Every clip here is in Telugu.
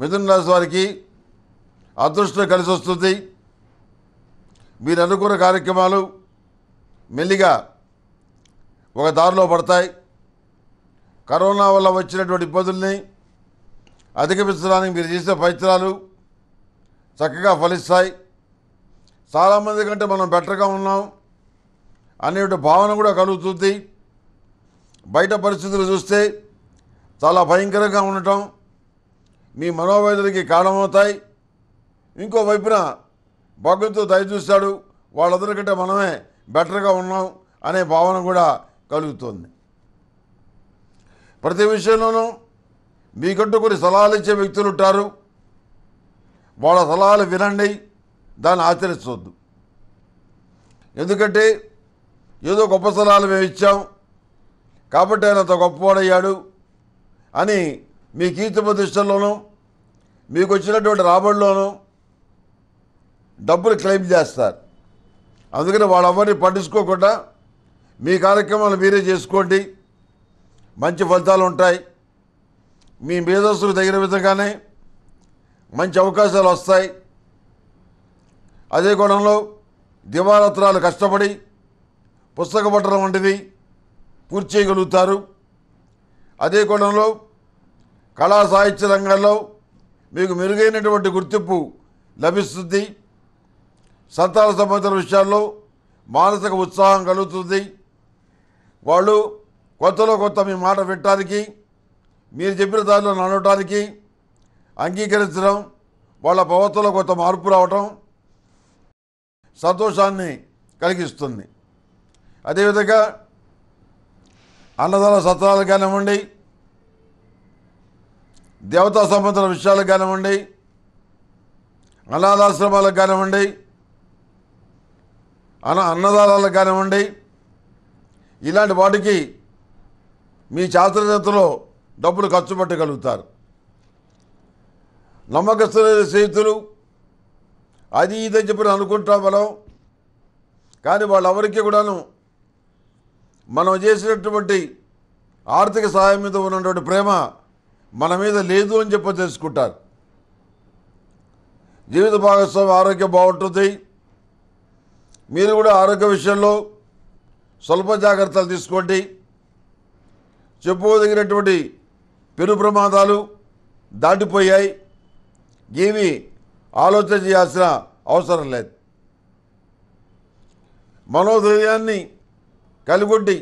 మిథున రాశి వారికి అదృష్టం కలిసి వస్తుంది మీరు అనుకున్న కార్యక్రమాలు మెల్లిగా ఒక దారిలో పడతాయి కరోనా వల్ల వచ్చినటువంటి ఇబ్బందుల్ని అధిగమించడానికి మీరు చేసే ప్రయత్నాలు చక్కగా ఫలిస్తాయి చాలామంది కంటే మనం బెటర్గా ఉన్నాం అనే భావన కూడా కలుగుతుంది బయట పరిస్థితులు చూస్తే చాలా భయంకరంగా ఉండటం మీ మనోవేదనకి కారణమవుతాయి ఇంకోవైపున భగవంతుడు దయచూస్తాడు వాళ్ళందరికంటే మనమే బెటర్గా ఉన్నాం అనే భావన కూడా కలుగుతుంది ప్రతి విషయంలోనూ మీకంటూ కొన్ని సలహాలు ఇచ్చే వ్యక్తులు ఉంటారు వాళ్ళ సలహాలు వినండి దాన్ని ఆచరించవద్దు ఎందుకంటే ఏదో గొప్ప సలహాలు మేము ఇచ్చాం కాబట్టి ఆయన అంత గొప్పవాడయ్యాడు అని మీ కీర్తి ప్రతిష్టల్లోనూ మీకు వచ్చినటువంటి రాబడిలోనూ డబ్బులు క్లెయిమ్ చేస్తారు అందుకని వాళ్ళెవరిని పట్టించుకోకుండా మీ కార్యక్రమాలు మీరే చేసుకోండి మంచి ఫలితాలు ఉంటాయి మీ మేధస్సులు తగిన విధంగానే మంచి అవకాశాలు వస్తాయి అదే కోణంలో దివారాత్రాలు కష్టపడి పుస్తక పట్టడం వంటిది పూర్తి చేయగలుగుతారు అదే కోణంలో కళా సాహిత్య రంగంలో మీకు మెరుగైనటువంటి గుర్తింపు లభిస్తుంది సంతాన సంబంధాల విషయాల్లో మానసిక ఉత్సాహం కలుగుతుంది వాళ్ళు కొత్తలో కొత్త మీ మాట వినటానికి మీరు చెప్పిన దానిలో నడవటానికి అంగీకరించడం వాళ్ళ ప్రవర్తనలో కొత్త మార్పు రావటం సంతోషాన్ని కలిగిస్తుంది అదేవిధంగా అన్నదాన సత్రాలు కానివ్వండి దేవతా సంబంధించిన విషయాలు కానివ్వండి అనాథాశ్రమాలకు కానివ్వండి అన అన్నదానాలకు కానివ్వండి ఇలాంటి వాటికి మీ శాస్త్రవేత్తలో డబ్బులు ఖర్చు పెట్టగలుగుతారు నమ్మకస్తులైన స్నేహితులు అది ఇదని చెప్పి అనుకుంటాం మనం కానీ ఎవరికి కూడాను మనం చేసినటువంటి ఆర్థిక సహాయం మీద ఉన్నటువంటి ప్రేమ మన మీద లేదు అని చెప్పి తెలుసుకుంటారు జీవిత భాగస్వామి ఆరోగ్యం బాగుంటుంది మీరు కూడా ఆరోగ్య విషయంలో స్వల్ప జాగ్రత్తలు తీసుకోండి చెప్పుకోదగినటువంటి పెను ప్రమాదాలు దాటిపోయాయి ఏమి ఆలోచన చేయాల్సిన అవసరం లేదు మనోధైర్యాన్ని కలిగొట్టి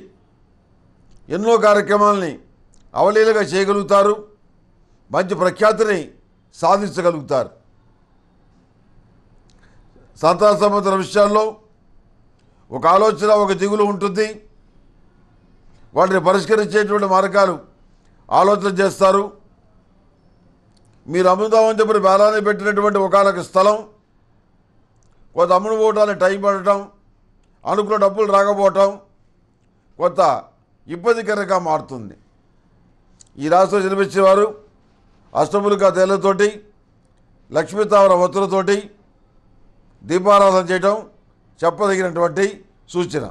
ఎన్నో కార్యక్రమాల్ని అవలీలగా చేయగలుగుతారు మంచి ప్రఖ్యాతిని సాధించగలుగుతారు సంతాన సంబంధిత విషయాల్లో ఒక ఆలోచన ఒక దిగులు ఉంటుంది వాటిని పరిష్కరించేటువంటి మార్గాలు ఆలోచన చేస్తారు మీరు అమ్ముదామని చెప్పి బేలాన్ని పెట్టినటువంటి ఒకనొక స్థలం కొంత అమ్ముడు పోవడానికి టైం పడటం అనుకున్న డబ్బులు రాకపోవటం కొంత ఇబ్బందికరంగా మారుతుంది ఈ రాష్ట్రంలో జన్మించేవారు అష్టములుగా తేలతోటి లక్ష్మీతావర వత్తులతోటి దీపారాధన చేయటం చెప్పదగినటువంటి సూచన